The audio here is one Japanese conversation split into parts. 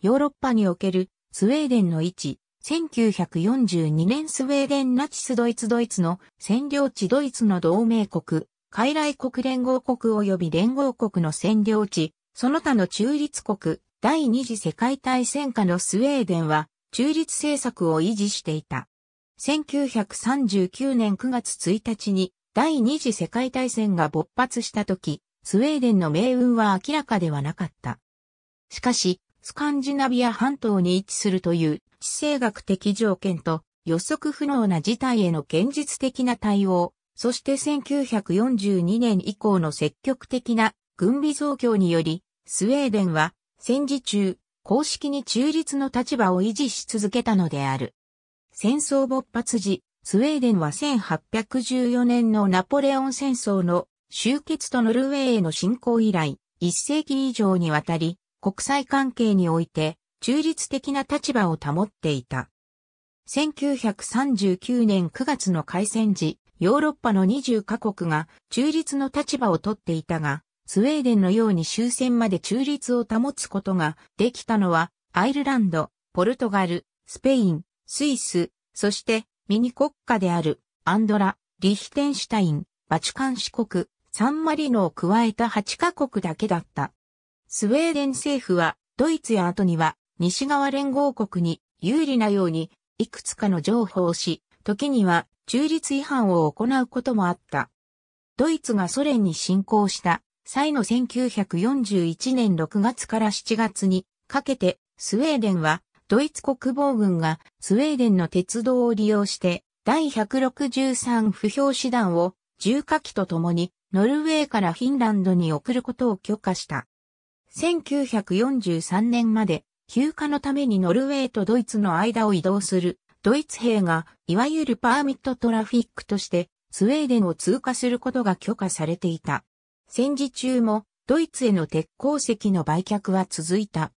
ヨーロッパにおけるスウェーデンの位置、1942年スウェーデンナチスドイツドイツの占領地ドイツの同盟国、傀儡国連合国及び連合国の占領地、その他の中立国、第二次世界大戦下のスウェーデンは中立政策を維持していた。1939年9月1日に第二次世界大戦が勃発した時、スウェーデンの命運は明らかではなかった。しかし、スカンジナビア半島に位置するという地政学的条件と予測不能な事態への現実的な対応、そして1942年以降の積極的な軍備増強により、スウェーデンは戦時中、公式に中立の立場を維持し続けたのである。戦争勃発時、スウェーデンは1814年のナポレオン戦争の終結とノルウェーへの侵攻以来、1世紀以上にわたり、国際関係において中立的な立場を保っていた。1939年9月の開戦時、ヨーロッパの20カ国が中立の立場をとっていたが、スウェーデンのように終戦まで中立を保つことができたのは、アイルランド、ポルトガル、スペイン、スイス、そしてミニ国家であるアンドラ、リヒテンシュタイン、バチカン四国、サンマリノを加えた8カ国だけだった。スウェーデン政府は、ドイツや後には、西側連合国に有利なように、いくつかの情報をし、時には中立違反を行うこともあった。ドイツがソ連に侵攻した際の1941年6月から7月にかけて、スウェーデンはドイツ国防軍がスウェーデンの鉄道を利用して第163不評師団を重火器とともにノルウェーからフィンランドに送ることを許可した。1943年まで休暇のためにノルウェーとドイツの間を移動するドイツ兵がいわゆるパーミットトラフィックとしてスウェーデンを通過することが許可されていた。戦時中もドイツへの鉄鉱石の売却は続いた。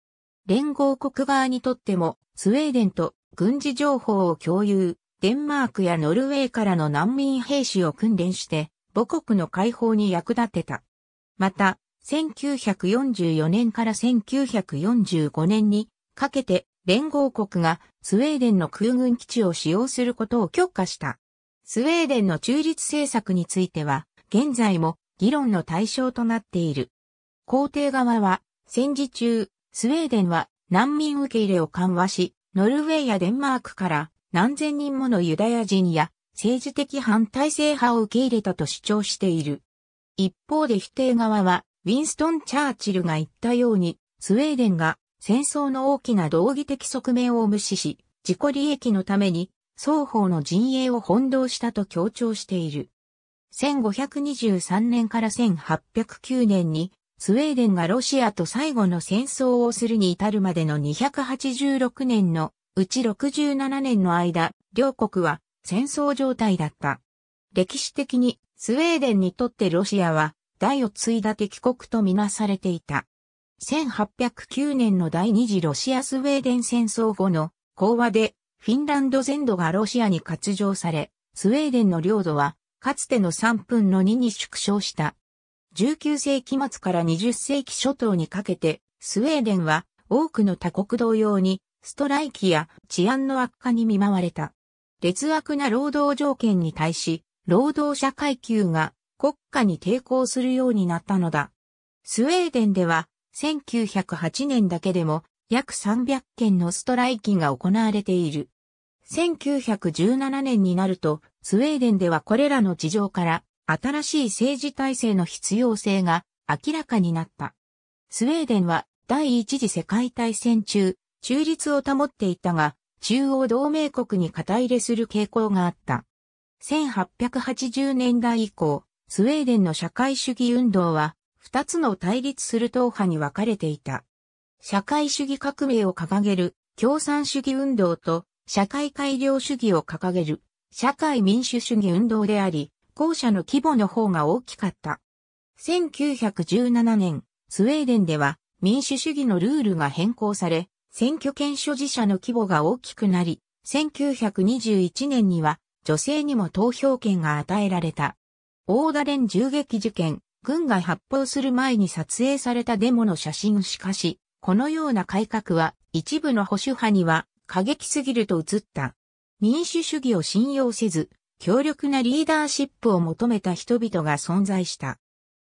連合国側にとってもスウェーデンと軍事情報を共有、デンマークやノルウェーからの難民兵士を訓練して母国の解放に役立てた。また、1944年から1945年にかけて連合国がスウェーデンの空軍基地を使用することを許可した。スウェーデンの中立政策については、現在も議論の対象となっている。皇帝側は、戦時中、スウェーデンは難民受け入れを緩和し、ノルウェーやデンマークから何千人ものユダヤ人や政治的反体制派を受け入れたと主張している。一方で否定側は、ウィンストン・チャーチルが言ったように、スウェーデンが戦争の大きな道義的側面を無視し、自己利益のために双方の陣営を翻弄したと強調している。1523年から1809年に、スウェーデンがロシアと最後の戦争をするに至るまでの286年のうち67年の間、両国は戦争状態だった。歴史的にスウェーデンにとってロシアは代を継いだ敵国とみなされていた。1809年の第二次ロシアスウェーデン戦争後の講和でフィンランド全土がロシアに割譲され、スウェーデンの領土はかつての3分の2に縮小した。19世紀末から20世紀初頭にかけて、スウェーデンは多くの他国同様にストライキや治安の悪化に見舞われた。劣悪な労働条件に対し、労働者階級が国家に抵抗するようになったのだ。スウェーデンでは1908年だけでも約300件のストライキが行われている。1917年になると、スウェーデンではこれらの事情から新しい政治体制の必要性が明らかになった。スウェーデンは第一次世界大戦中、中立を保っていたが、中央同盟国に肩入れする傾向があった。1880年代以降、スウェーデンの社会主義運動は、二つの対立する党派に分かれていた。社会主義革命を掲げる共産主義運動と社会改良主義を掲げる社会民主主義運動であり、後者の規模の方が大きかった。1917年、スウェーデンでは民主主義のルールが変更され、選挙権所持者の規模が大きくなり、1921年には女性にも投票権が与えられた。大田連銃撃事件、軍が発砲する前に撮影されたデモの写真しかし、このような改革は一部の保守派には過激すぎると映った。民主主義を信用せず、強力なリーダーシップを求めた人々が存在した。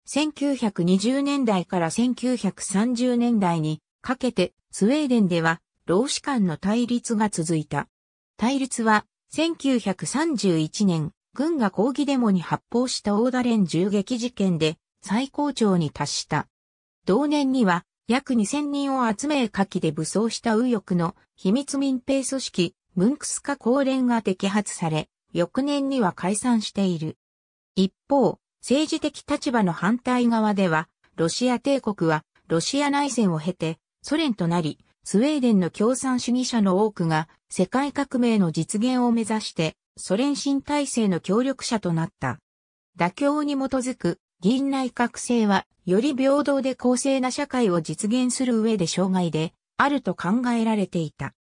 1920年代から1930年代にかけてスウェーデンでは労使間の対立が続いた。対立は1931年軍が抗議デモに発砲した大田連銃撃事件で最高潮に達した。同年には約2000人を集め下記で武装した右翼の秘密民兵組織ムンクスカ高連が摘発され、翌年には解散している。一方、政治的立場の反対側では、ロシア帝国はロシア内戦を経てソ連となり、スウェーデンの共産主義者の多くが世界革命の実現を目指してソ連新体制の協力者となった。妥協に基づく議員内閣制はより平等で公正な社会を実現する上で障害であると考えられていた。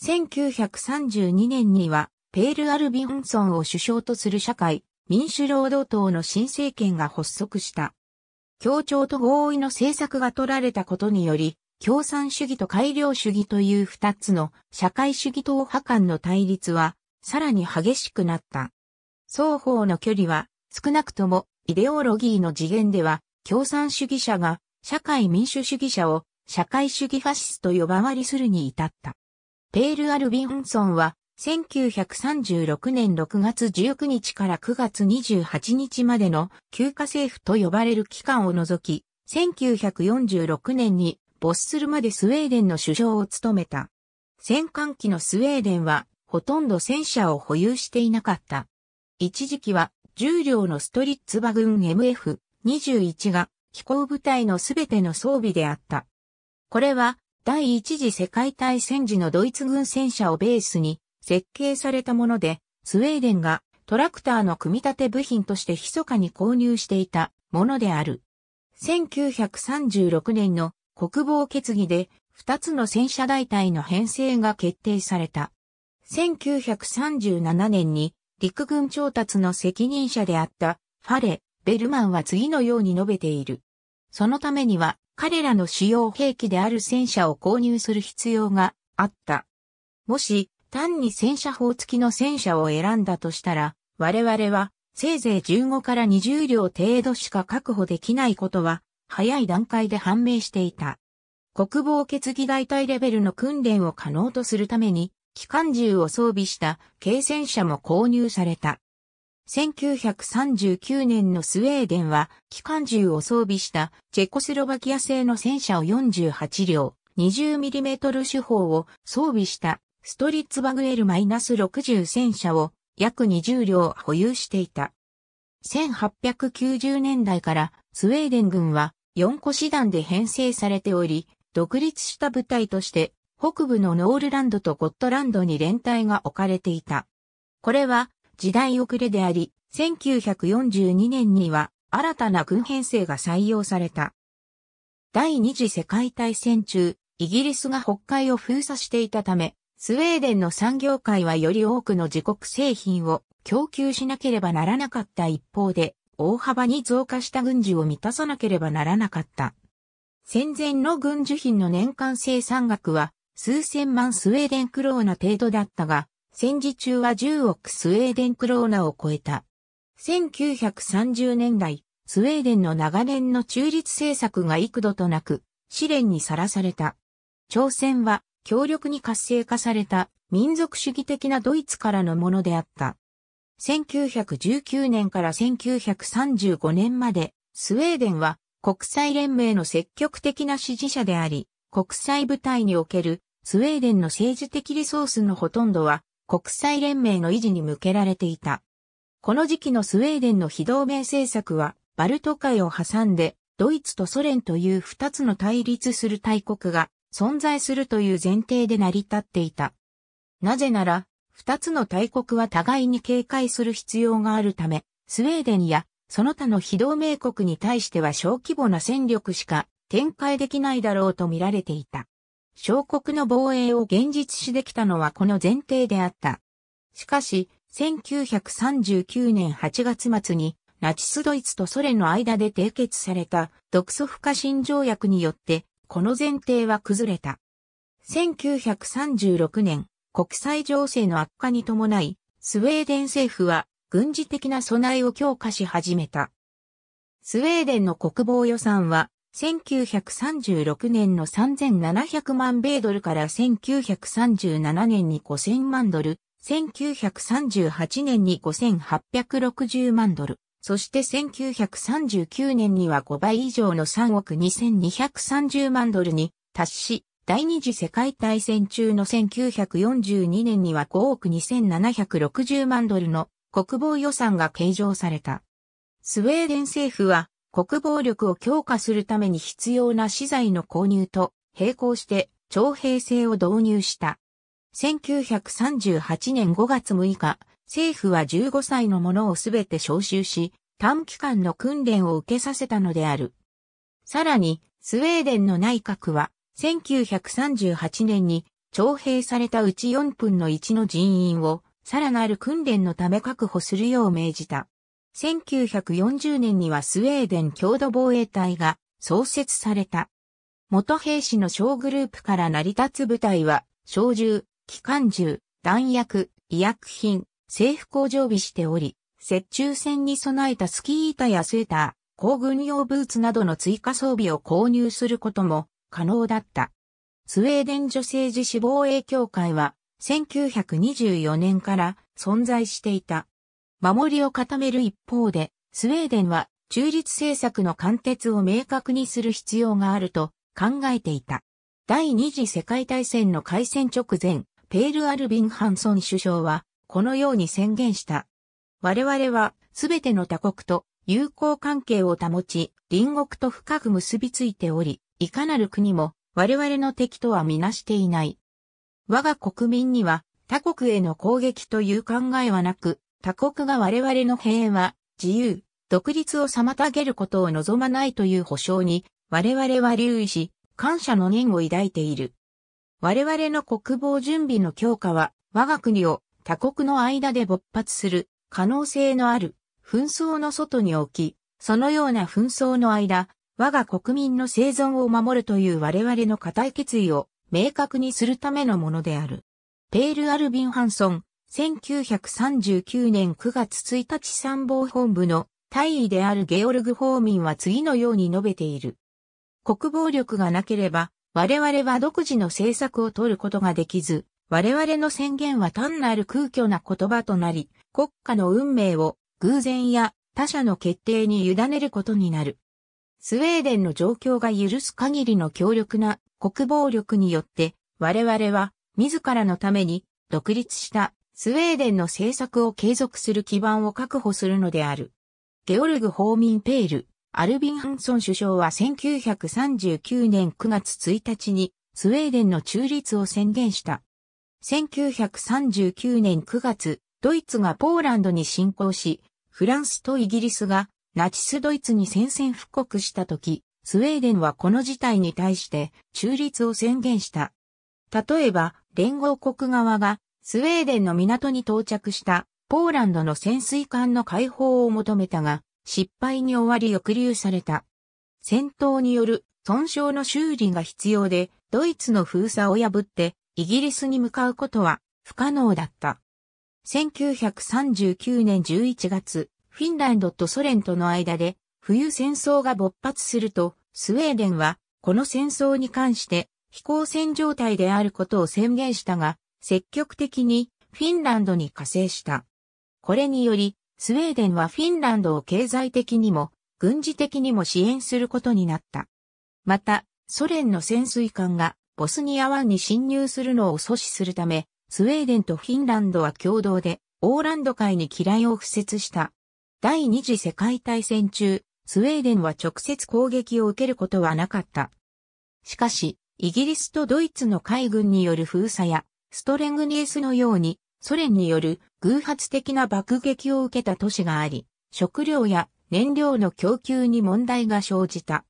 1932年にはペール・アルビンソンを首相とする社会民主労働党の新政権が発足した。協調と合意の政策が取られたことにより、共産主義と改良主義という二つの社会主義党派間の対立はさらに激しくなった。双方の距離は少なくともイデオロギーの次元では共産主義者が社会民主主義者を社会主義ファシスと呼ばわりするに至った。ペール・アルビンソンは1936年6月19日から9月28日までの休暇政府と呼ばれる期間を除き、1946年に没するまでスウェーデンの首相を務めた。戦艦期のスウェーデンはほとんど戦車を保有していなかった。一時期は重量のストリッツバ軍 MF21 が飛行部隊のすべての装備であった。これは第一次世界大戦時のドイツ軍戦車をベースに設計されたもので、スウェーデンがトラクターの組み立て部品として密かに購入していたものである。1936年の国防決議で2つの戦車大隊の編成が決定された。1937年に陸軍調達の責任者であったファレ、ベルマンは次のように述べている。そのためには彼らの使用兵器である戦車を購入する必要があった。もし単に戦車砲付きの戦車を選んだとしたら、我々はせいぜい15から20両程度しか確保できないことは早い段階で判明していた。国防決議大隊レベルの訓練を可能とするために、機関銃を装備した軽戦車も購入された。1939年のスウェーデンは機関銃を装備したチェコスロバキア製の戦車を48両 20mm 手法を装備したストリッツバグエル -60 戦車を約20両保有していた。1890年代からスウェーデン軍は4個師団で編成されており、独立した部隊として北部のノールランドとゴットランドに連帯が置かれていた。これは時代遅れであり、1942年には新たな軍編成が採用された。第二次世界大戦中、イギリスが北海を封鎖していたため、スウェーデンの産業界はより多くの自国製品を供給しなければならなかった一方で、大幅に増加した軍事を満たさなければならなかった。戦前の軍需品の年間生産額は数千万スウェーデンクローナ程度だったが、戦時中は10億スウェーデンクローナを超えた。1930年代、スウェーデンの長年の中立政策が幾度となく、試練にさらされた。朝鮮は強力に活性化された民族主義的なドイツからのものであった。1919年から1935年まで、スウェーデンは国際連盟の積極的な支持者であり、国際部隊におけるスウェーデンの政治的リソースのほとんどは国際連盟の維持に向けられていた。この時期のスウェーデンの非同盟政策は、バルト海を挟んで、ドイツとソ連という二つの対立する大国が存在するという前提で成り立っていた。なぜなら、二つの大国は互いに警戒する必要があるため、スウェーデンやその他の非同盟国に対しては小規模な戦力しか展開できないだろうと見られていた。小国の防衛を現実しできたのはこの前提であった。しかし、1939年8月末に、ナチスドイツとソ連の間で締結された独ソ不可侵条約によって、この前提は崩れた。1936年、国際情勢の悪化に伴い、スウェーデン政府は軍事的な備えを強化し始めた。スウェーデンの国防予算は1936年の3700万米ドルから1937年に5000万ドル、1938年に5860万ドル、そして1939年には5倍以上の3億2230万ドルに達し、第二次世界大戦中の1942年には5億2760万ドルの国防予算が計上された。スウェーデン政府は国防力を強化するために必要な資材の購入と並行して徴兵制を導入した。1938年5月6日、政府は15歳の者をすべて招集し、短期間の訓練を受けさせたのである。さらに、スウェーデンの内閣は、1938年に徴兵されたうち4分の1の人員を、さらなる訓練のため確保するよう命じた。1940年にはスウェーデン郷土防衛隊が創設された。元兵士の小グループから成り立つ部隊は、小銃、機関銃、弾薬、医薬品、制服を常備しており、雪中戦に備えたスキー板やスーター、行軍用ブーツなどの追加装備を購入することも可能だった。スウェーデン女性自主防衛協会は1924年から存在していた。守りを固める一方で、スウェーデンは中立政策の貫徹を明確にする必要があると考えていた。第二次世界大戦の開戦直前、ペール・アルビン・ハンソン首相は、このように宣言した。我々は、すべての他国と友好関係を保ち、隣国と深く結びついており、いかなる国も我々の敵とはみなしていない。我が国民には他国への攻撃という考えはなく、他国が我々の平和、自由、独立を妨げることを望まないという保証に、我々は留意し、感謝の念を抱いている。我々の国防準備の強化は、我が国を他国の間で勃発する可能性のある紛争の外に置き、そのような紛争の間、我が国民の生存を守るという我々の固い決意を明確にするためのものである。ペール・アルビン・ハンソン、1939年9月1日参謀本部の大尉であるゲオルグ・ホーミンは次のように述べている。国防力がなければ、我々は独自の政策を取ることができず、我々の宣言は単なる空虚な言葉となり、国家の運命を偶然や他者の決定に委ねることになる。スウェーデンの状況が許す限りの強力な国防力によって、我々は自らのために独立したスウェーデンの政策を継続する基盤を確保するのである。ゲオルグ・ホーミン・ペール、アルビン・ハンソン首相は1939年9月1日にスウェーデンの中立を宣言した。1939年9月、ドイツがポーランドに侵攻し、フランスとイギリスがナチスドイツに宣戦布告した時、スウェーデンはこの事態に対して中立を宣言した。例えば、連合国側がスウェーデンの港に到着したポーランドの潜水艦の解放を求めたが、失敗に終わり抑留された。戦闘による損傷の修理が必要で、ドイツの封鎖を破ってイギリスに向かうことは不可能だった。1939年11月、フィンランドとソ連との間で冬戦争が勃発すると、スウェーデンはこの戦争に関して飛行戦状態であることを宣言したが、積極的にフィンランドに加勢した。これにより、スウェーデンはフィンランドを経済的にも、軍事的にも支援することになった。また、ソ連の潜水艦がボスニア湾に侵入するのを阻止するため、スウェーデンとフィンランドは共同で、オーランド海に機雷を敷設した。第二次世界大戦中、スウェーデンは直接攻撃を受けることはなかった。しかし、イギリスとドイツの海軍による封鎖やストレングニエスのように、ソ連による偶発的な爆撃を受けた都市があり、食料や燃料の供給に問題が生じた。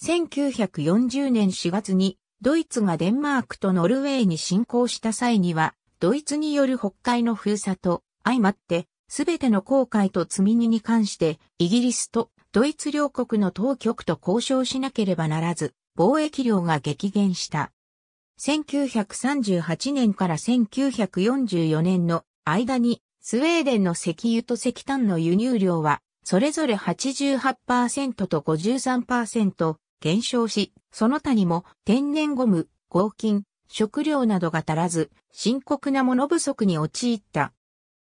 1940年4月にドイツがデンマークとノルウェーに侵攻した際には、ドイツによる北海の封鎖と相まって、すべての航海と積み荷に関して、イギリスとドイツ両国の当局と交渉しなければならず、貿易量が激減した。1938年から1944年の間にスウェーデンの石油と石炭の輸入量はそれぞれ88%と53%減少し、その他にも天然ゴム、合金、食料などが足らず深刻な物不足に陥った。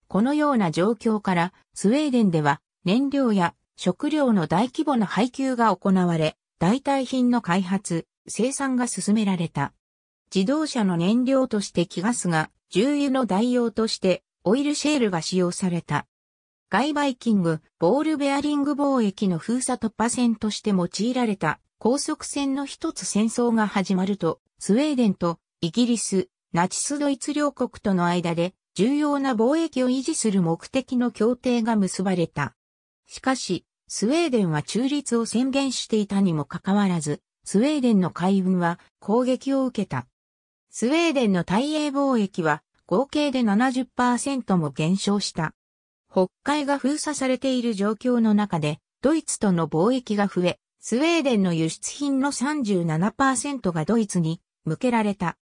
このような状況からスウェーデンでは燃料や食料の大規模な配給が行われ、代替品の開発、生産が進められた。自動車の燃料として気ガスが重油の代用としてオイルシェールが使用された。外バイキング、ボールベアリング貿易の封鎖突破戦として用いられた高速船の一つ戦争が始まると、スウェーデンとイギリス、ナチスドイツ両国との間で重要な貿易を維持する目的の協定が結ばれた。しかし、スウェーデンは中立を宣言していたにもかかわらず、スウェーデンの海軍は攻撃を受けた。スウェーデンの対英貿易は合計で70%も減少した。北海が封鎖されている状況の中で、ドイツとの貿易が増え、スウェーデンの輸出品の37%がドイツに向けられた。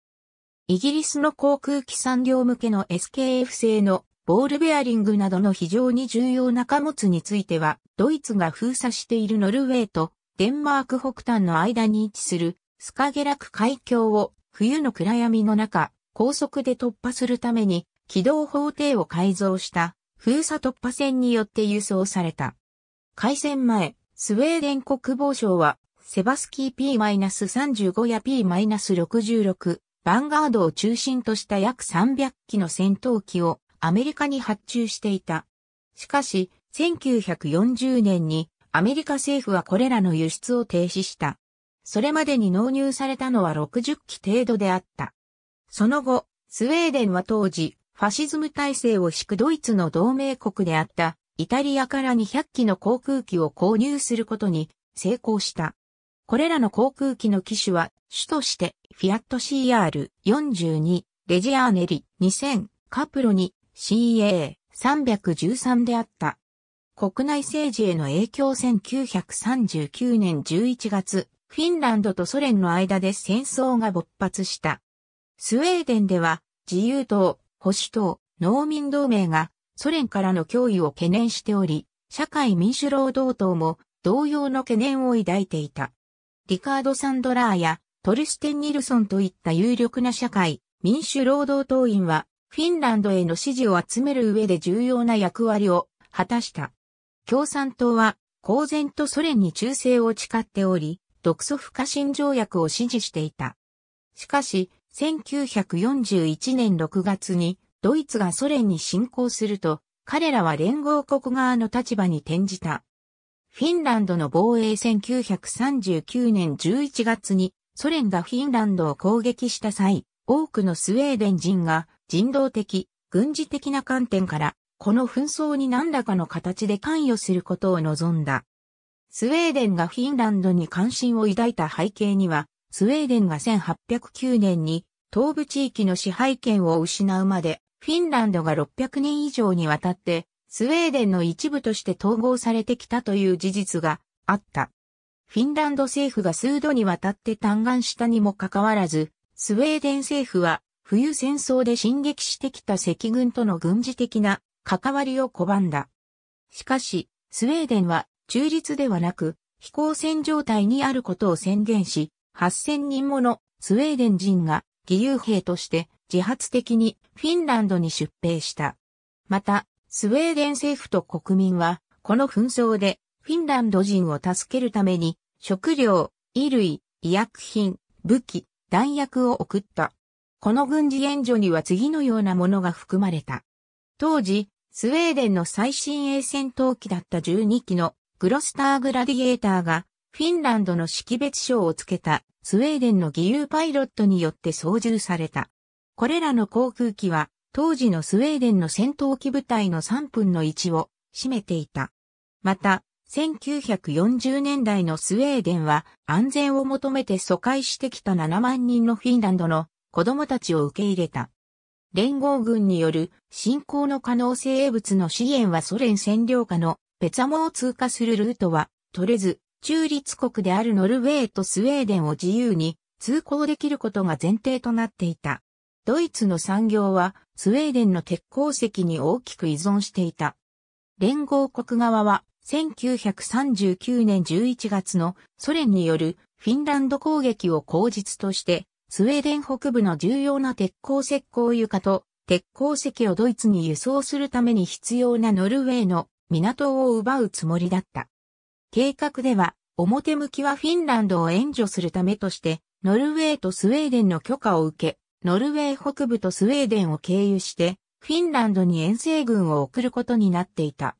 イギリスの航空機産業向けの SKF 製のボールベアリングなどの非常に重要な貨物については、ドイツが封鎖しているノルウェーとデンマーク北端の間に位置するスカゲラク海峡を冬の暗闇の中、高速で突破するために、機動法廷を改造した封鎖突破船によって輸送された。開戦前、スウェーデン国防省は、セバスキー P-35 や P-66、ヴァンガードを中心とした約300機の戦闘機をアメリカに発注していた。しかし、1940年にアメリカ政府はこれらの輸出を停止した。それまでに納入されたのは60機程度であった。その後、スウェーデンは当時、ファシズム体制を敷くドイツの同盟国であった、イタリアから200機の航空機を購入することに成功した。これらの航空機の機種は、主として、フィアット CR42、レジアーネリ2000、カプロニ CA313 であった。国内政治への影響1939年11月、フィンランドとソ連の間で戦争が勃発した。スウェーデンでは自由党、保守党、農民同盟がソ連からの脅威を懸念しており、社会民主労働党も同様の懸念を抱いていた。リカード・サンドラーやトルステン・ニルソンといった有力な社会、民主労働党員は、フィンランドへの支持を集める上で重要な役割を果たした。共産党は、公然とソ連に忠誠を誓っており、独ソ不可侵条約を支持していた。しかし、1941年6月にドイツがソ連に侵攻すると、彼らは連合国側の立場に転じた。フィンランドの防衛1939年11月にソ連がフィンランドを攻撃した際、多くのスウェーデン人が人道的、軍事的な観点から、この紛争に何らかの形で関与することを望んだ。スウェーデンがフィンランドに関心を抱いた背景には、スウェーデンが1809年に東部地域の支配権を失うまで、フィンランドが600年以上にわたって、スウェーデンの一部として統合されてきたという事実があった。フィンランド政府が数度にわたって嘆願したにもかかわらず、スウェーデン政府は冬戦争で進撃してきた赤軍との軍事的な関わりを拒んだ。しかし、スウェーデンは中立ではなく、飛行船状態にあることを宣言し、8000人ものスウェーデン人が義勇兵として自発的にフィンランドに出兵した。また、スウェーデン政府と国民は、この紛争でフィンランド人を助けるために、食料、衣類、医薬品、武器、弾薬を送った。この軍事援助には次のようなものが含まれた。当時、スウェーデンの最新鋭戦闘機だった12機のグロスターグラディエーターが、フィンランドの識別賞をつけた、スウェーデンの義勇パイロットによって操縦された。これらの航空機は、当時のスウェーデンの戦闘機部隊の3分の1を占めていた。また、1940年代のスウェーデンは安全を求めて疎開してきた7万人のフィンランドの子供たちを受け入れた。連合軍による侵攻の可能性物の支援はソ連占領下のペツァモを通過するルートは、取れず、中立国であるノルウェーとスウェーデンを自由に通行できることが前提となっていた。ドイツの産業はスウェーデンの鉄鉱石に大きく依存していた。連合国側は1939年11月のソ連によるフィンランド攻撃を口実としてスウェーデン北部の重要な鉄鉱石鉱床と鉄鉱石をドイツに輸送するために必要なノルウェーの港を奪うつもりだった。計画では、表向きはフィンランドを援助するためとして、ノルウェーとスウェーデンの許可を受け、ノルウェー北部とスウェーデンを経由して、フィンランドに遠征軍を送ることになっていた。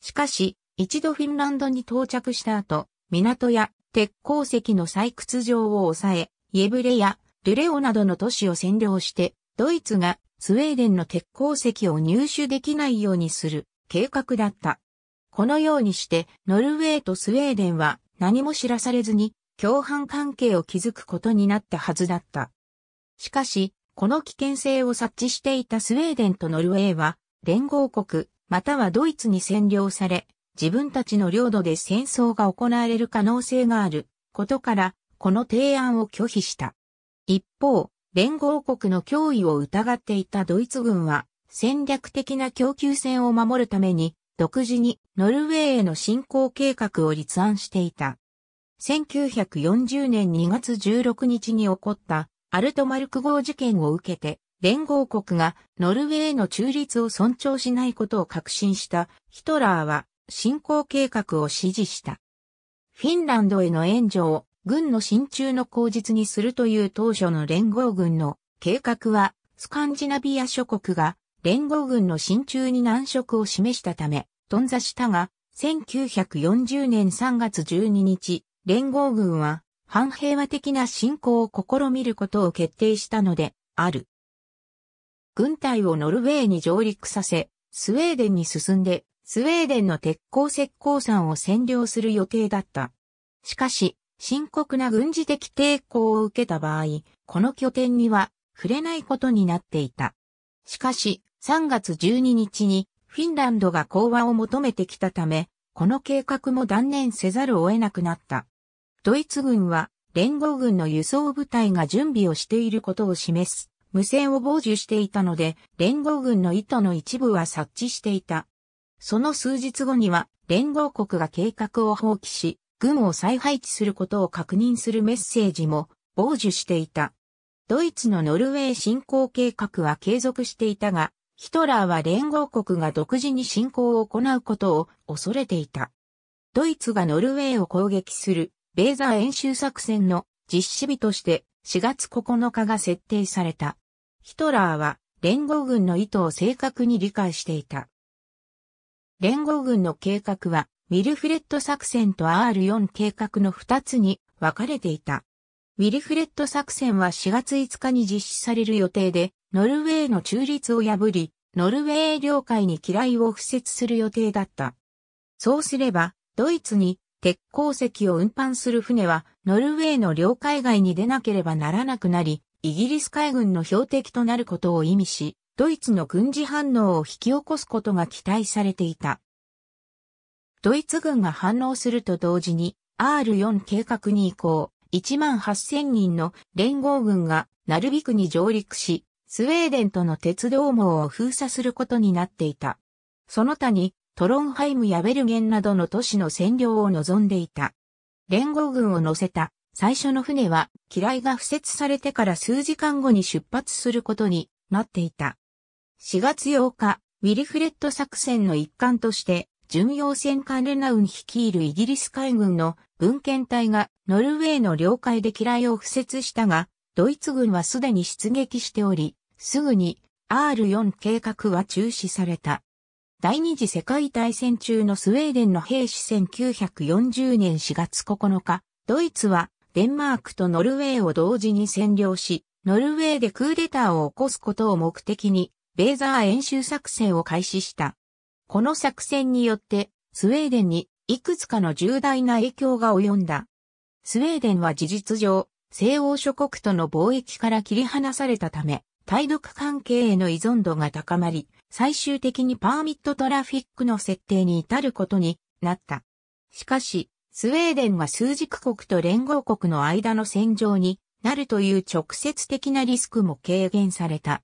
しかし、一度フィンランドに到着した後、港や鉄鉱石の採掘場を抑え、イエブレやルレオなどの都市を占領して、ドイツがスウェーデンの鉄鉱石を入手できないようにする計画だった。このようにして、ノルウェーとスウェーデンは何も知らされずに、共犯関係を築くことになったはずだった。しかし、この危険性を察知していたスウェーデンとノルウェーは、連合国、またはドイツに占領され、自分たちの領土で戦争が行われる可能性があることから、この提案を拒否した。一方、連合国の脅威を疑っていたドイツ軍は、戦略的な供給線を守るために、独自にノルウェーへの侵攻計画を立案していた。1940年2月16日に起こったアルトマルク号事件を受けて、連合国がノルウェーの中立を尊重しないことを確信したヒトラーは侵攻計画を支持した。フィンランドへの援助を軍の進駐の口実にするという当初の連合軍の計画はスカンジナビア諸国が連合軍の進駐に難色を示したため、頓挫したが、1940年3月12日、連合軍は反平和的な進行を試みることを決定したので、ある。軍隊をノルウェーに上陸させ、スウェーデンに進んで、スウェーデンの鉄鋼石鉱山を占領する予定だった。しかし、深刻な軍事的抵抗を受けた場合、この拠点には触れないことになっていた。しかし、3月12日にフィンランドが講和を求めてきたため、この計画も断念せざるを得なくなった。ドイツ軍は連合軍の輸送部隊が準備をしていることを示す無線を傍受していたので、連合軍の意図の一部は察知していた。その数日後には、連合国が計画を放棄し、軍を再配置することを確認するメッセージも傍受していた。ドイツのノルウェー侵攻計画は継続していたが、ヒトラーは連合国が独自に侵攻を行うことを恐れていた。ドイツがノルウェーを攻撃するベーザー演習作戦の実施日として4月9日が設定された。ヒトラーは連合軍の意図を正確に理解していた。連合軍の計画はウィルフレッド作戦と R4 計画の2つに分かれていた。ウィルフレット作戦は4月5日に実施される予定で、ノルウェーの中立を破り、ノルウェー領海に機雷を敷設する予定だった。そうすれば、ドイツに鉄鉱石を運搬する船は、ノルウェーの領海外に出なければならなくなり、イギリス海軍の標的となることを意味し、ドイツの軍事反応を引き起こすことが期待されていた。ドイツ軍が反応すると同時に、R4 計画に移行、1万8000人の連合軍がナルビクに上陸し、スウェーデンとの鉄道網を封鎖することになっていた。その他に、トロンハイムやベルゲンなどの都市の占領を望んでいた。連合軍を乗せた最初の船は、機雷が敷設されてから数時間後に出発することになっていた。4月8日、ウィリフレッド作戦の一環として、巡洋戦艦レナウン率いるイギリス海軍の文献隊がノルウェーの領海で機雷を敷設したが、ドイツ軍はすでに出撃しており、すぐに R4 計画は中止された。第二次世界大戦中のスウェーデンの兵士1940年4月9日、ドイツはデンマークとノルウェーを同時に占領し、ノルウェーでクーデターを起こすことを目的に、ベーザー演習作戦を開始した。この作戦によって、スウェーデンにいくつかの重大な影響が及んだ。スウェーデンは事実上、西欧諸国との貿易から切り離されたため、対独関係への依存度が高まり、最終的にパーミットトラフィックの設定に至ることになった。しかし、スウェーデンは数軸国と連合国の間の戦場になるという直接的なリスクも軽減された。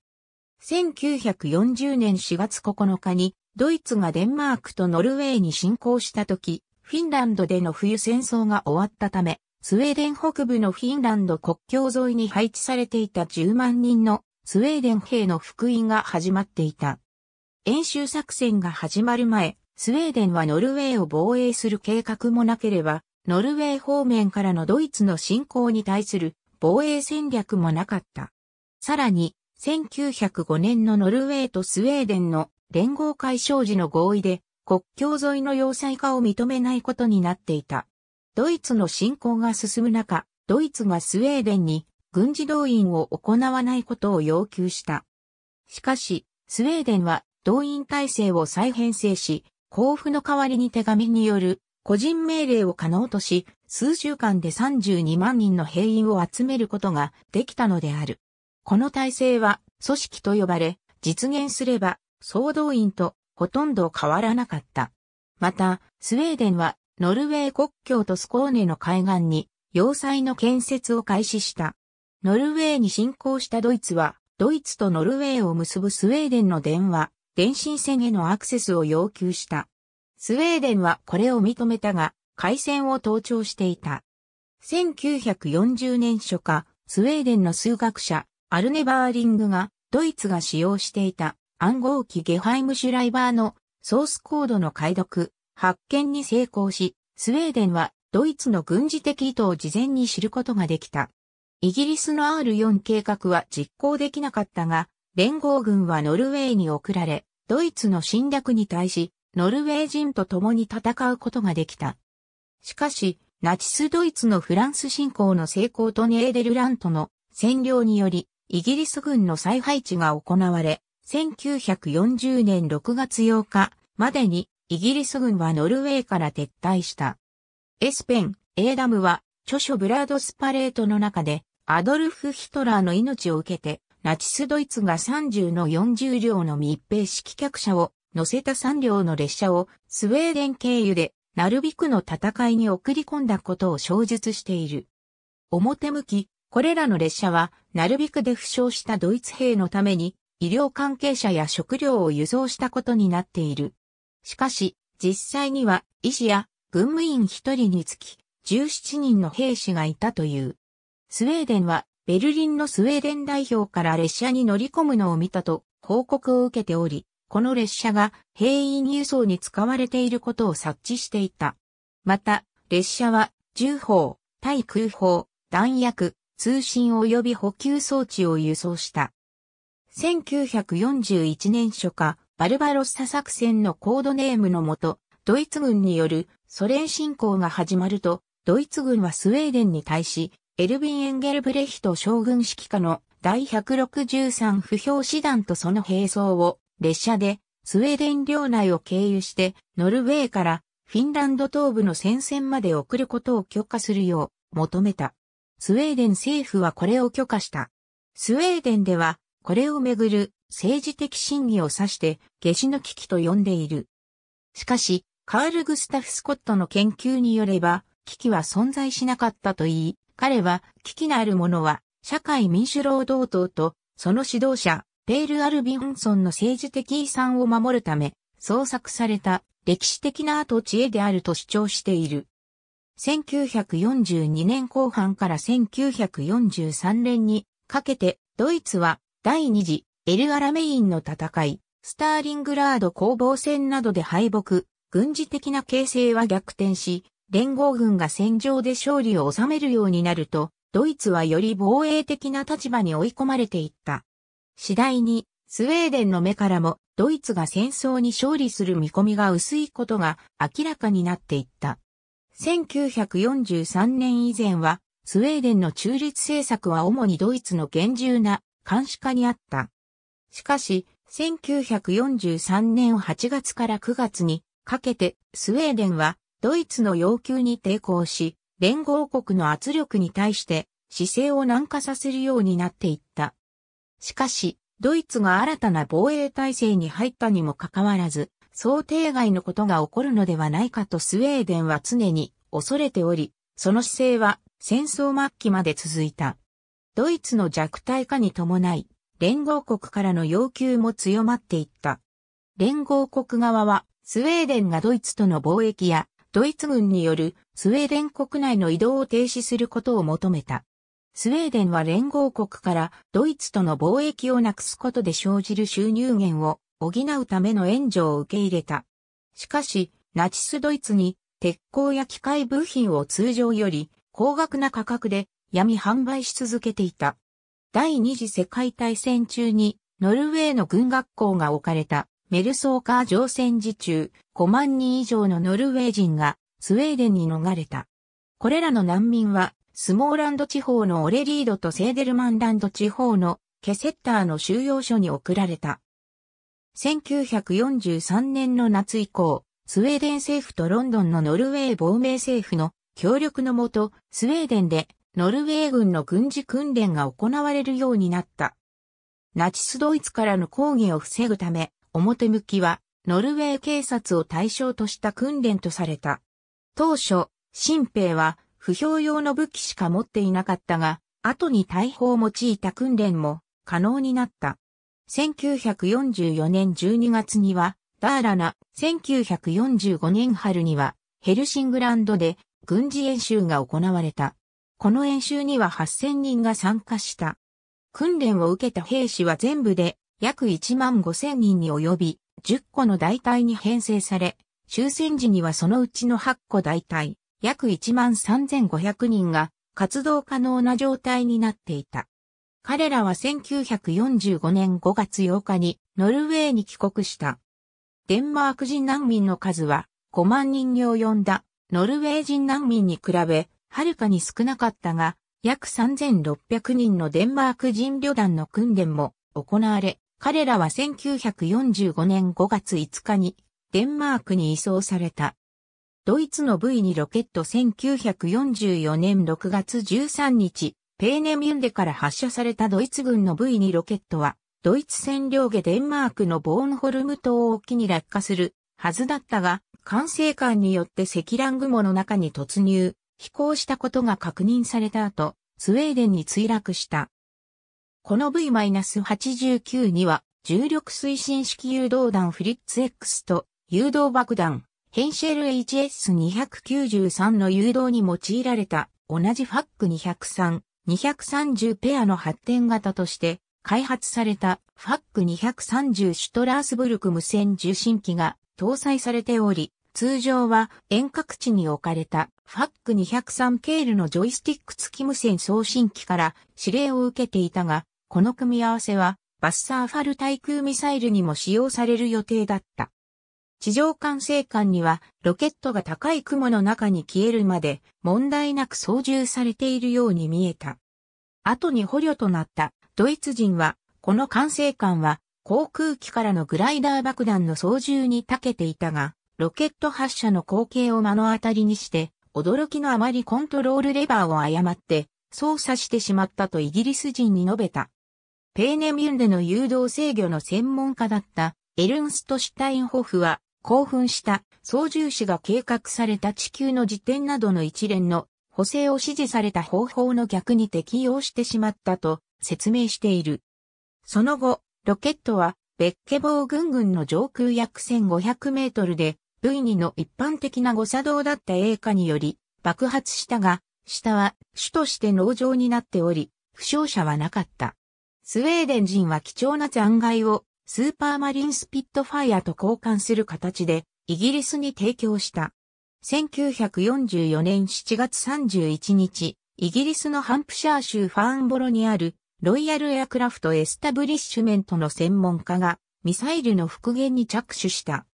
1940年4月9日にドイツがデンマークとノルウェーに侵攻した時、フィンランドでの冬戦争が終わったため、スウェーデン北部のフィンランド国境沿いに配置されていた10万人のスウェーデン兵の復員が始まっていた。演習作戦が始まる前、スウェーデンはノルウェーを防衛する計画もなければ、ノルウェー方面からのドイツの侵攻に対する防衛戦略もなかった。さらに、1905年のノルウェーとスウェーデンの連合解消時の合意で、国境沿いの要塞化を認めないことになっていた。ドイツの侵攻が進む中、ドイツがスウェーデンに軍事動員を行わないことを要求した。しかし、スウェーデンは動員体制を再編成し、交付の代わりに手紙による個人命令を可能とし、数週間で32万人の兵員を集めることができたのである。この体制は組織と呼ばれ、実現すれば総動員とほとんど変わらなかった。また、スウェーデンはノルウェー国境とスコーネの海岸に要塞の建設を開始した。ノルウェーに侵攻したドイツは、ドイツとノルウェーを結ぶスウェーデンの電話、電信線へのアクセスを要求した。スウェーデンはこれを認めたが、回線を盗聴していた。1940年初夏、スウェーデンの数学者、アルネ・バーリングが、ドイツが使用していた暗号機ゲハイムシュライバーのソースコードの解読、発見に成功し、スウェーデンはドイツの軍事的意図を事前に知ることができた。イギリスの R4 計画は実行できなかったが、連合軍はノルウェーに送られ、ドイツの侵略に対し、ノルウェー人と共に戦うことができた。しかし、ナチスドイツのフランス侵攻の成功とネーデルラントの占領により、イギリス軍の再配置が行われ、1940年6月8日までにイギリス軍はノルウェーから撤退した。エスペン、エーダムは著書ブラードスパレートの中でアドルフ・ヒトラーの命を受けて、ナチスドイツが30の40両の密閉式客車を乗せた3両の列車をスウェーデン経由でナルビクの戦いに送り込んだことを証述している。表向き、これらの列車はナルビクで負傷したドイツ兵のために医療関係者や食料を輸送したことになっている。しかし、実際には医師や軍務員1人につき17人の兵士がいたという。スウェーデンはベルリンのスウェーデン代表から列車に乗り込むのを見たと報告を受けており、この列車が兵員輸送に使われていることを察知していた。また、列車は銃砲、対空砲、弾薬、通信及び補給装置を輸送した。1941年初夏、バルバロッサ作戦のコードネームのもと、ドイツ軍によるソ連侵攻が始まると、ドイツ軍はスウェーデンに対し、エルヴィン・エンゲルブレヒト将軍指揮下の第163不評師団とその兵装を列車でスウェーデン領内を経由してノルウェーからフィンランド東部の戦線まで送ることを許可するよう求めた。スウェーデン政府はこれを許可した。スウェーデンではこれをめぐる政治的審議を指して下死の危機と呼んでいる。しかし、カール・グスタフ・スコットの研究によれば、危機は存在しなかったと言い、彼は危機のある者は社会民主労働党とその指導者ペール・アルビンソンの政治的遺産を守るため創作された歴史的な跡知恵であると主張している。1942年後半から1943年にかけてドイツは第二次エル・アラメインの戦い、スターリングラード攻防戦などで敗北、軍事的な形勢は逆転し、連合軍が戦場で勝利を収めるようになると、ドイツはより防衛的な立場に追い込まれていった。次第に、スウェーデンの目からも、ドイツが戦争に勝利する見込みが薄いことが明らかになっていった。1943年以前は、スウェーデンの中立政策は主にドイツの厳重な監視下にあった。しかし、1943年8月から9月にかけてスウェーデンはドイツの要求に抵抗し、連合国の圧力に対して姿勢を軟化させるようになっていった。しかし、ドイツが新たな防衛体制に入ったにもかかわらず、想定外のことが起こるのではないかとスウェーデンは常に恐れており、その姿勢は戦争末期まで続いた。ドイツの弱体化に伴い、連合国からの要求も強まっていった。連合国側は、スウェーデンがドイツとの貿易やドイツ軍によるスウェーデン国内の移動を停止することを求めた。スウェーデンは連合国からドイツとの貿易をなくすことで生じる収入源を補うための援助を受け入れた。しかし、ナチスドイツに鉄鋼や機械部品を通常より高額な価格で闇販売し続けていた。第二次世界大戦中にノルウェーの軍学校が置かれた。メルソーカー乗船時中、5万人以上のノルウェー人がスウェーデンに逃れた。これらの難民は、スモーランド地方のオレリードとセーデルマンランド地方のケセッターの収容所に送られた。1943年の夏以降、スウェーデン政府とロンドンのノルウェー亡命政府の協力のもと、スウェーデンでノルウェー軍の軍事訓練が行われるようになった。ナチスドイツからの抗議を防ぐため、表向きは、ノルウェー警察を対象とした訓練とされた。当初、新兵は不評用の武器しか持っていなかったが、後に大砲を用いた訓練も可能になった。1944年12月には、ダーラナ、1945年春には、ヘルシングランドで軍事演習が行われた。この演習には8000人が参加した。訓練を受けた兵士は全部で約1万5千人に及び、10個の大隊に編成され、終戦時にはそのうちの8個大隊、約1万3500人が活動可能な状態になっていた。彼らは1945年5月8日にノルウェーに帰国した。デンマーク人難民の数は5万人に及んだノルウェー人難民に比べはるかに少なかったが約3600人のデンマーク人旅団の訓練も行われ彼らは1945年5月5日にデンマークに移送された。ドイツの V2 ロケット1944年6月13日、ペーネミュンデから発射されたドイツ軍の V2 ロケットは、ドイツ占領下デンマークのボーンホルム島沖に落下するはずだったが、管制官によって積乱雲の中に突入、飛行したことが確認された後、スウェーデンに墜落した。この V-89 には、重力推進式誘導弾フリッツ X と誘導爆弾、ヘンシェル HS293 の誘導に用いられた同じファック203、230ペアの発展型として開発されたファック230シュトラースブルク無線受信機が搭載されており、通常は遠隔地に置かれたファック203ケールのジョイスティック付き無線送信機から指令を受けていたが、この組み合わせは、バッサーファル対空ミサイルにも使用される予定だった。地上管制官には、ロケットが高い雲の中に消えるまで、問題なく操縦されているように見えた。後に捕虜となったドイツ人は、この管制官は、航空機からのグライダー爆弾の操縦に長けていたが、ロケット発射の光景を目の当たりにして、驚きのあまりコントロールレバーを誤って操作してしまったとイギリス人に述べた。ペーネミュンデの誘導制御の専門家だったエルンスト・シュタインホフは興奮した操縦士が計画された地球の時点などの一連の補正を指示された方法の逆に適用してしまったと説明している。その後、ロケットはベッケボー軍軍の上空約1500メートルで V2 の一般的な誤作動だった栄画により爆発したが、下は主として農場になっており、負傷者はなかった。スウェーデン人は貴重な残骸をスーパーマリンスピットファイアと交換する形でイギリスに提供した。1944年7月31日、イギリスのハンプシャー州ファーンボロにあるロイヤルエアクラフトエスタブリッシュメントの専門家がミサイルの復元に着手した。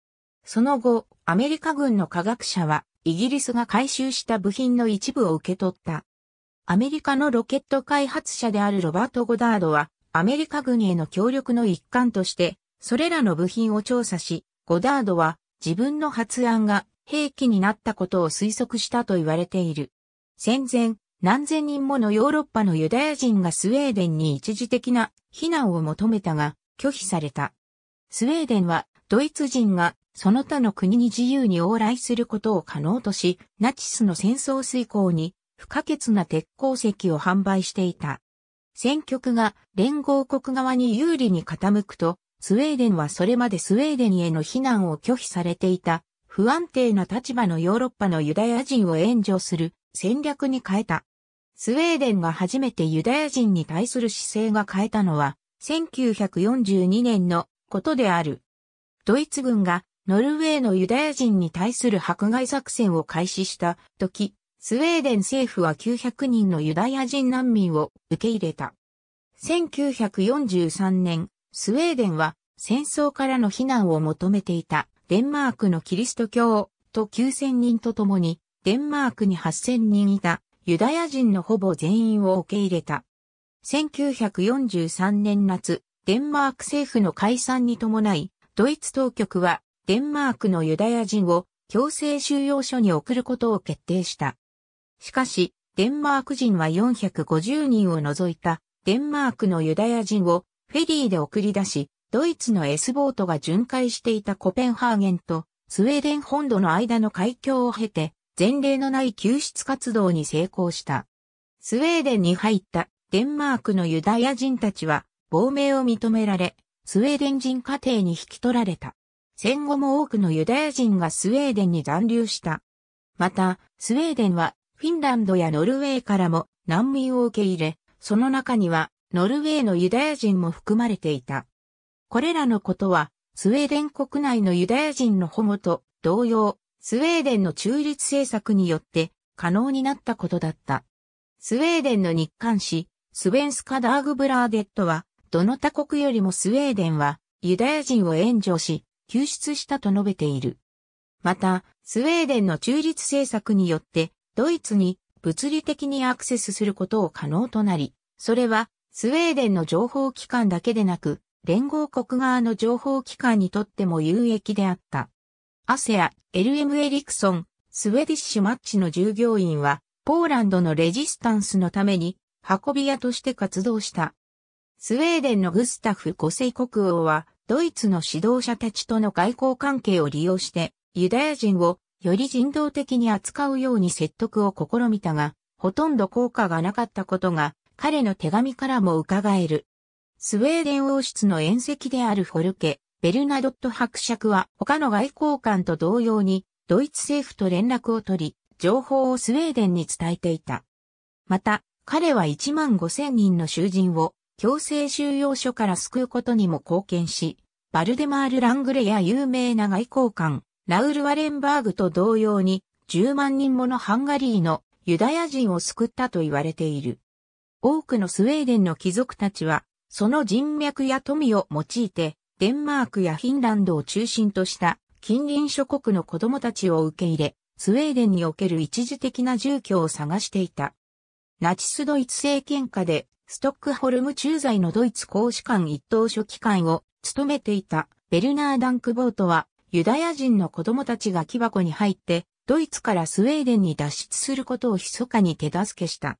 その後、アメリカ軍の科学者はイギリスが回収した部品の一部を受け取った。アメリカのロケット開発者であるロバート・ゴダードはアメリカ軍への協力の一環として、それらの部品を調査し、ゴダードは自分の発案が兵器になったことを推測したと言われている。戦前、何千人ものヨーロッパのユダヤ人がスウェーデンに一時的な避難を求めたが、拒否された。スウェーデンはドイツ人がその他の国に自由に往来することを可能とし、ナチスの戦争遂行に不可欠な鉄鉱石を販売していた。戦局が連合国側に有利に傾くと、スウェーデンはそれまでスウェーデンへの非難を拒否されていた不安定な立場のヨーロッパのユダヤ人を援助する戦略に変えた。スウェーデンが初めてユダヤ人に対する姿勢が変えたのは1942年のことである。ドイツ軍がノルウェーのユダヤ人に対する迫害作戦を開始した時、スウェーデン政府は900人のユダヤ人難民を受け入れた。1943年、スウェーデンは戦争からの避難を求めていたデンマークのキリスト教と9000人と共にデンマークに8000人いたユダヤ人のほぼ全員を受け入れた。1943年夏、デンマーク政府の解散に伴い、ドイツ当局はデンマークのユダヤ人を強制収容所に送ることを決定した。しかし、デンマーク人は450人を除いた、デンマークのユダヤ人をフェリーで送り出し、ドイツの S ボートが巡回していたコペンハーゲンとスウェーデン本土の間の海峡を経て、前例のない救出活動に成功した。スウェーデンに入ったデンマークのユダヤ人たちは亡命を認められ、スウェーデン人家庭に引き取られた。戦後も多くのユダヤ人がスウェーデンに残留した。また、スウェーデンはフィンランドやノルウェーからも難民を受け入れ、その中にはノルウェーのユダヤ人も含まれていた。これらのことは、スウェーデン国内のユダヤ人の保護と同様、スウェーデンの中立政策によって可能になったことだった。スウェーデンの日刊誌、スベンスカ・ダーグブラーデットは、どの他国よりもスウェーデンはユダヤ人を援助し、救出したと述べている。また、スウェーデンの中立政策によってドイツに物理的にアクセスすることを可能となり、それはスウェーデンの情報機関だけでなく、連合国側の情報機関にとっても有益であった。アセア、LM エリクソン、スウェディッシュマッチの従業員は、ポーランドのレジスタンスのために、運び屋として活動した。スウェーデンのグスタフ5世国王は、ドイツの指導者たちとの外交関係を利用して、ユダヤ人をより人道的に扱うように説得を試みたが、ほとんど効果がなかったことが、彼の手紙からも伺える。スウェーデン王室の宴席であるフォルケ、ベルナドット伯爵は他の外交官と同様に、ドイツ政府と連絡を取り、情報をスウェーデンに伝えていた。また、彼は1万5千人の囚人を強制収容所から救うことにも貢献し、バルデマール・ラングレや有名な外交官、ラウル・ワレンバーグと同様に10万人ものハンガリーのユダヤ人を救ったと言われている。多くのスウェーデンの貴族たちは、その人脈や富を用いて、デンマークやフィンランドを中心とした近隣諸国の子供たちを受け入れ、スウェーデンにおける一時的な住居を探していた。ナチスドイツ政権下で、ストックホルム駐在のドイツ公使館一等書記官を務めていたベルナーダンクボートは、ユダヤ人の子供たちが木箱に入って、ドイツからスウェーデンに脱出することを密かに手助けした。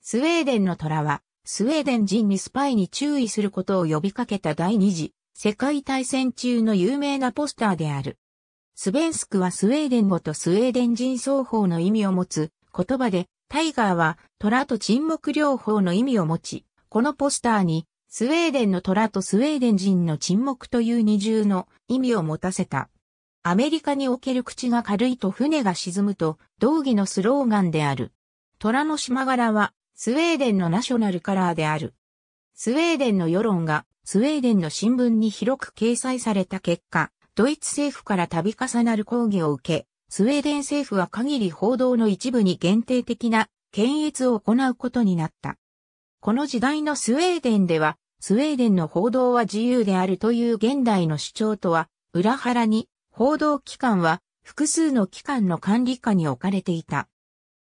スウェーデンの虎は、スウェーデン人にスパイに注意することを呼びかけた第二次世界大戦中の有名なポスターである。スベンスクはスウェーデン語とスウェーデン人双方の意味を持つ言葉で、タイガーは虎と沈黙両方の意味を持ち、このポスターにスウェーデンの虎とスウェーデン人の沈黙という二重の意味を持たせた。アメリカにおける口が軽いと船が沈むと、同義のスローガンである。虎の島柄は、スウェーデンのナショナルカラーである。スウェーデンの世論が、スウェーデンの新聞に広く掲載された結果、ドイツ政府から度重なる抗議を受け、スウェーデン政府は限り報道の一部に限定的な検閲を行うことになった。この時代のスウェーデンでは、スウェーデンの報道は自由であるという現代の主張とは、裏腹に報道機関は複数の機関の管理下に置かれていた。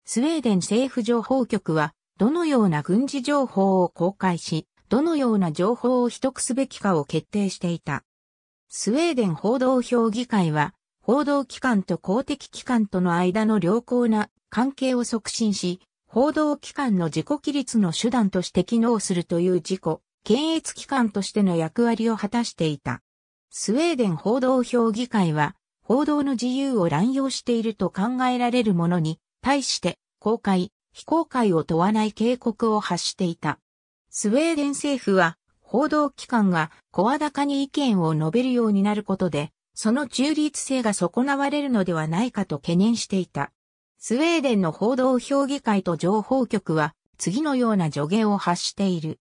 スウェーデン政府情報局は、どのような軍事情報を公開し、どのような情報を取得すべきかを決定していた。スウェーデン報道評議会は、報道機関と公的機関との間の良好な関係を促進し、報道機関の自己規律の手段として機能するという自己、検閲機関としての役割を果たしていた。スウェーデン報道評議会は、報道の自由を乱用していると考えられるものに、対して、公開、非公開を問わない警告を発していた。スウェーデン政府は、報道機関が声高に意見を述べるようになることで、その中立性が損なわれるのではないかと懸念していた。スウェーデンの報道評議会と情報局は、次のような助言を発している。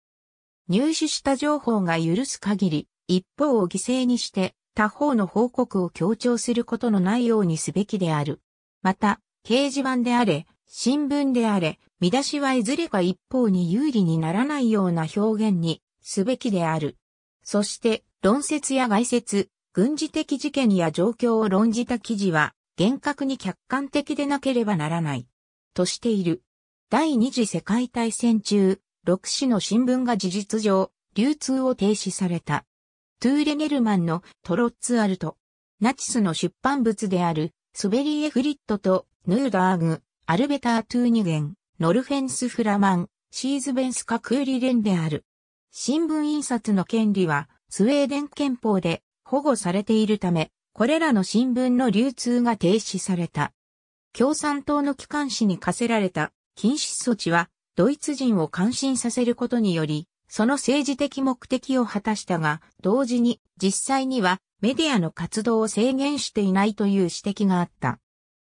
入手した情報が許す限り、一方を犠牲にして他方の報告を強調することのないようにすべきである。また、掲示板であれ、新聞であれ、見出しはいずれか一方に有利にならないような表現にすべきである。そして、論説や概説、軍事的事件や状況を論じた記事は、厳格に客観的でなければならない。としている。第二次世界大戦中、6紙の新聞が事実上、流通を停止された。トゥーレネルマンのトロッツアルト。ナチスの出版物である、スベリエフリットと、ヌーダーグ、アルベタートゥーニゲン、ノルフェンスフラマン、シーズベンスカクーリレンである。新聞印刷の権利は、スウェーデン憲法で保護されているため、これらの新聞の流通が停止された。共産党の機関紙に課せられた禁止措置は、ドイツ人を感心させることにより、その政治的目的を果たしたが、同時に実際にはメディアの活動を制限していないという指摘があった。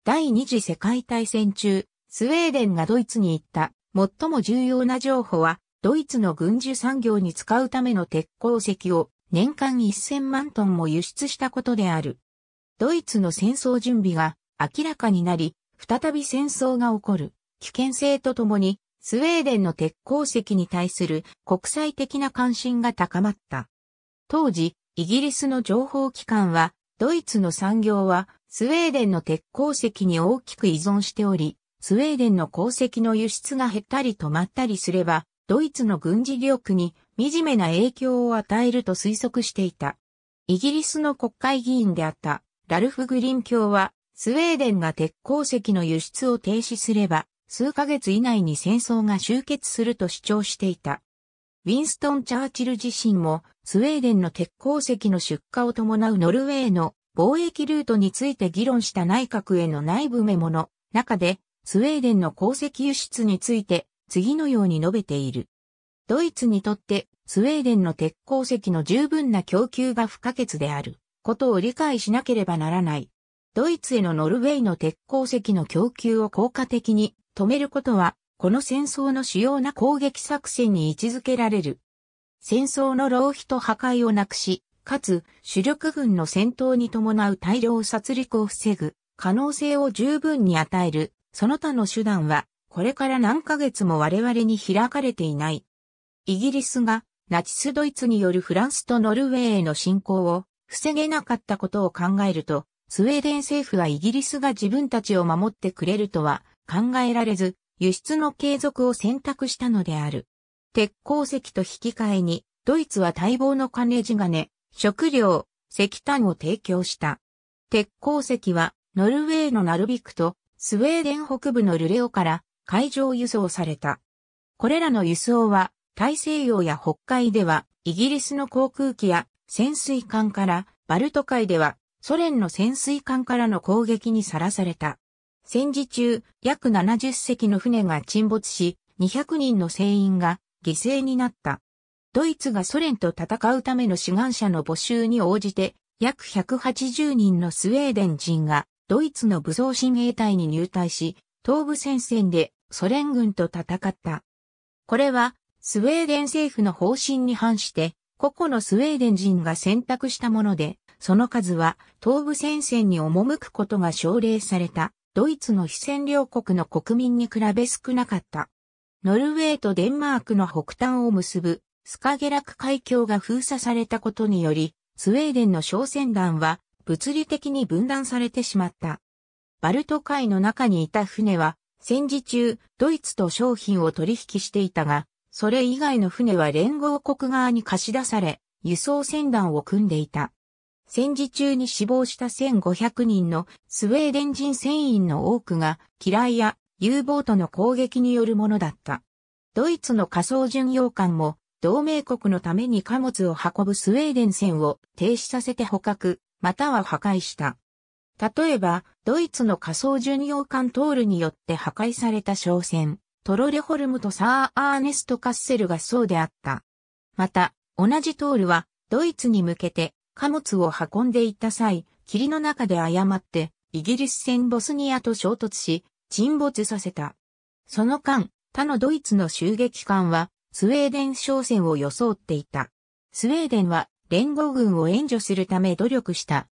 第二次世界大戦中、スウェーデンがドイツに行った最も重要な情報は、ドイツの軍需産業に使うための鉄鉱石を年間1000万トンも輸出したことである。ドイツの戦争準備が明らかになり、再び戦争が起こる危険性とともにスウェーデンの鉄鉱石に対する国際的な関心が高まった。当時、イギリスの情報機関は、ドイツの産業はスウェーデンの鉄鉱石に大きく依存しており、スウェーデンの鉱石の輸出が減ったり止まったりすれば、ドイツの軍事力に惨めな影響を与えると推測していた。イギリスの国会議員であったラルフ・グリン卿は、スウェーデンが鉄鉱石の輸出を停止すれば、数ヶ月以内に戦争が終結すると主張していた。ウィンストン・チャーチル自身もスウェーデンの鉄鉱石の出荷を伴うノルウェーの貿易ルートについて議論した内閣への内部メモの中でスウェーデンの鉱石輸出について次のように述べている。ドイツにとってスウェーデンの鉄鉱石の十分な供給が不可欠であることを理解しなければならない。ドイツへのノルウェーの鉄鉱石の供給を効果的に止めることは、この戦争の主要な攻撃作戦に位置づけられる。戦争の浪費と破壊をなくし、かつ主力軍の戦闘に伴う大量殺戮を防ぐ可能性を十分に与える、その他の手段は、これから何ヶ月も我々に開かれていない。イギリスがナチスドイツによるフランスとノルウェーへの侵攻を防げなかったことを考えると、スウェーデン政府はイギリスが自分たちを守ってくれるとは考えられず、輸出の継続を選択したのである。鉄鉱石と引き換えに、ドイツは待望の金地金、食料、石炭を提供した。鉄鉱石は、ノルウェーのナルビクと、スウェーデン北部のルレオから海上輸送された。これらの輸送は、大西洋や北海では、イギリスの航空機や潜水艦から、バルト海では、ソ連の潜水艦からの攻撃にさらされた。戦時中、約70隻の船が沈没し、200人の船員が犠牲になった。ドイツがソ連と戦うための志願者の募集に応じて、約180人のスウェーデン人がドイツの武装親衛隊に入隊し、東部戦線でソ連軍と戦った。これはスウェーデン政府の方針に反して、個々のスウェーデン人が選択したもので、その数は東部戦線に赴くことが奨励されたドイツの非占領国の国民に比べ少なかった。ノルウェーとデンマークの北端を結ぶスカゲラク海峡が封鎖されたことにより、スウェーデンの商船団は物理的に分断されてしまった。バルト海の中にいた船は戦時中ドイツと商品を取引していたが、それ以外の船は連合国側に貸し出され、輸送船団を組んでいた。戦時中に死亡した1500人のスウェーデン人船員の多くが機雷や U ボートの攻撃によるものだった。ドイツの仮想巡洋艦も同盟国のために貨物を運ぶスウェーデン船を停止させて捕獲、または破壊した。例えば、ドイツの仮想巡洋艦トールによって破壊された商船、トロレホルムとサー・アーネスト・カッセルがそうであった。また、同じトールは、ドイツに向けて貨物を運んでいった際、霧の中で誤って、イギリス船ボスニアと衝突し、沈没させた。その間、他のドイツの襲撃艦は、スウェーデン商船を装っていた。スウェーデンは、連合軍を援助するため努力した。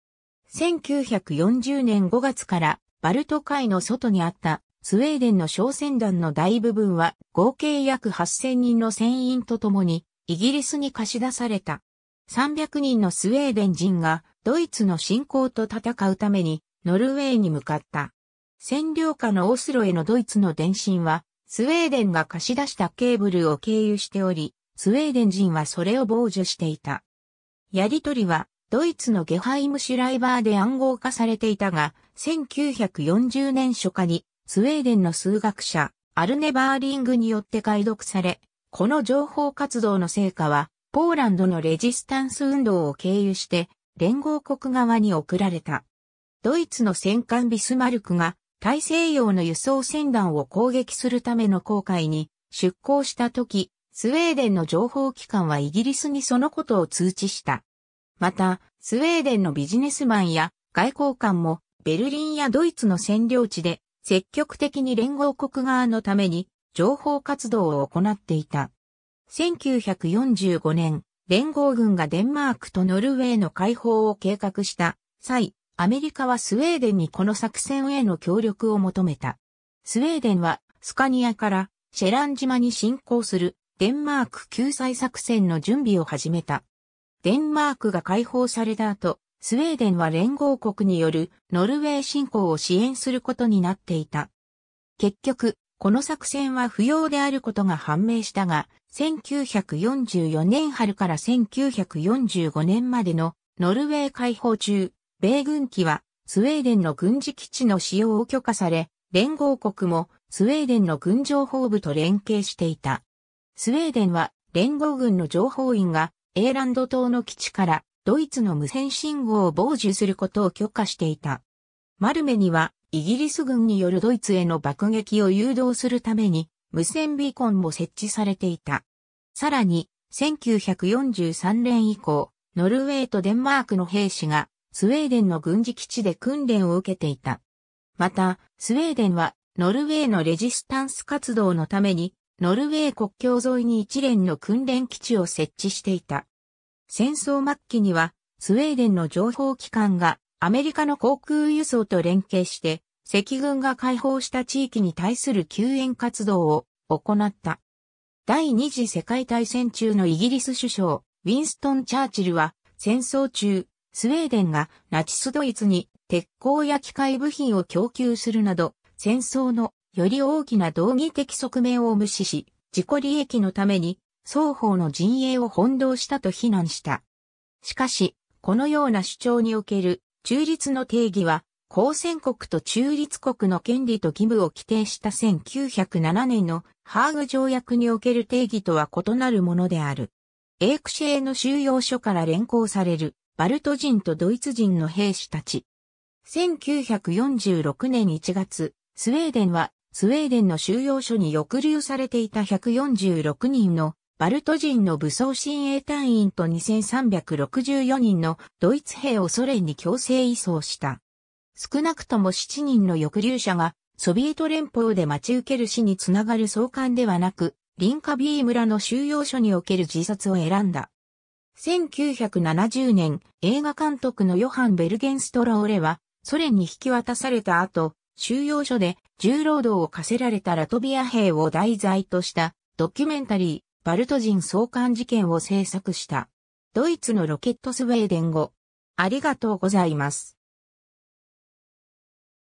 1940年5月から、バルト海の外にあった、スウェーデンの商船団の大部分は、合計約8000人の船員と共に、イギリスに貸し出された。300人のスウェーデン人がドイツの侵攻と戦うためにノルウェーに向かった。占領下のオスロへのドイツの電信はスウェーデンが貸し出したケーブルを経由しており、スウェーデン人はそれを傍受していた。やりとりはドイツのゲハイムシュライバーで暗号化されていたが、1940年初夏にスウェーデンの数学者アルネ・バーリングによって解読され、この情報活動の成果はポーランドのレジスタンス運動を経由して連合国側に送られた。ドイツの戦艦ビスマルクが大西洋の輸送船団を攻撃するための航海に出港した時、スウェーデンの情報機関はイギリスにそのことを通知した。また、スウェーデンのビジネスマンや外交官もベルリンやドイツの占領地で積極的に連合国側のために情報活動を行っていた。1945年、連合軍がデンマークとノルウェーの解放を計画した際、アメリカはスウェーデンにこの作戦への協力を求めた。スウェーデンはスカニアからシェラン島に侵攻するデンマーク救済作戦の準備を始めた。デンマークが解放された後、スウェーデンは連合国によるノルウェー侵攻を支援することになっていた。結局、この作戦は不要であることが判明したが、1944年春から1945年までのノルウェー解放中、米軍機はスウェーデンの軍事基地の使用を許可され、連合国もスウェーデンの軍情報部と連携していた。スウェーデンは連合軍の情報員がエーランド島の基地からドイツの無線信号を傍受することを許可していた。マルメにはイギリス軍によるドイツへの爆撃を誘導するために無線ビーコンも設置されていた。さらに、1943年以降、ノルウェーとデンマークの兵士がスウェーデンの軍事基地で訓練を受けていた。また、スウェーデンはノルウェーのレジスタンス活動のために、ノルウェー国境沿いに一連の訓練基地を設置していた。戦争末期には、スウェーデンの情報機関がアメリカの航空輸送と連携して、赤軍が解放した地域に対する救援活動を行った。第二次世界大戦中のイギリス首相、ウィンストン・チャーチルは、戦争中、スウェーデンがナチスドイツに鉄鋼や機械部品を供給するなど、戦争のより大きな道義的側面を無視し、自己利益のために双方の陣営を翻弄したと非難した。しかし、このような主張における中立の定義は交戦国と中立国の権利と義務を規定した1907年のハーグ条約における定義とは異なるものである。エークシェーの収容所から連行されるバルト人とドイツ人の兵士たち。1946年1月、スウェーデンはスウェーデンの収容所に抑留されていた146人のバルト人の武装親衛隊員と2364人のドイツ兵をソ連に強制移送した。少なくとも7人の抑留者がソビエト連邦で待ち受ける死につながる送還ではなく、リンカビー村の収容所における自殺を選んだ。1970年、映画監督のヨハン・ベルゲンストローレは、ソ連に引き渡された後、収容所で重労働を課せられたラトビア兵を題材としたドキュメンタリー、バルト人送還事件を制作した。ドイツのロケットスウェーデン語。ありがとうございます。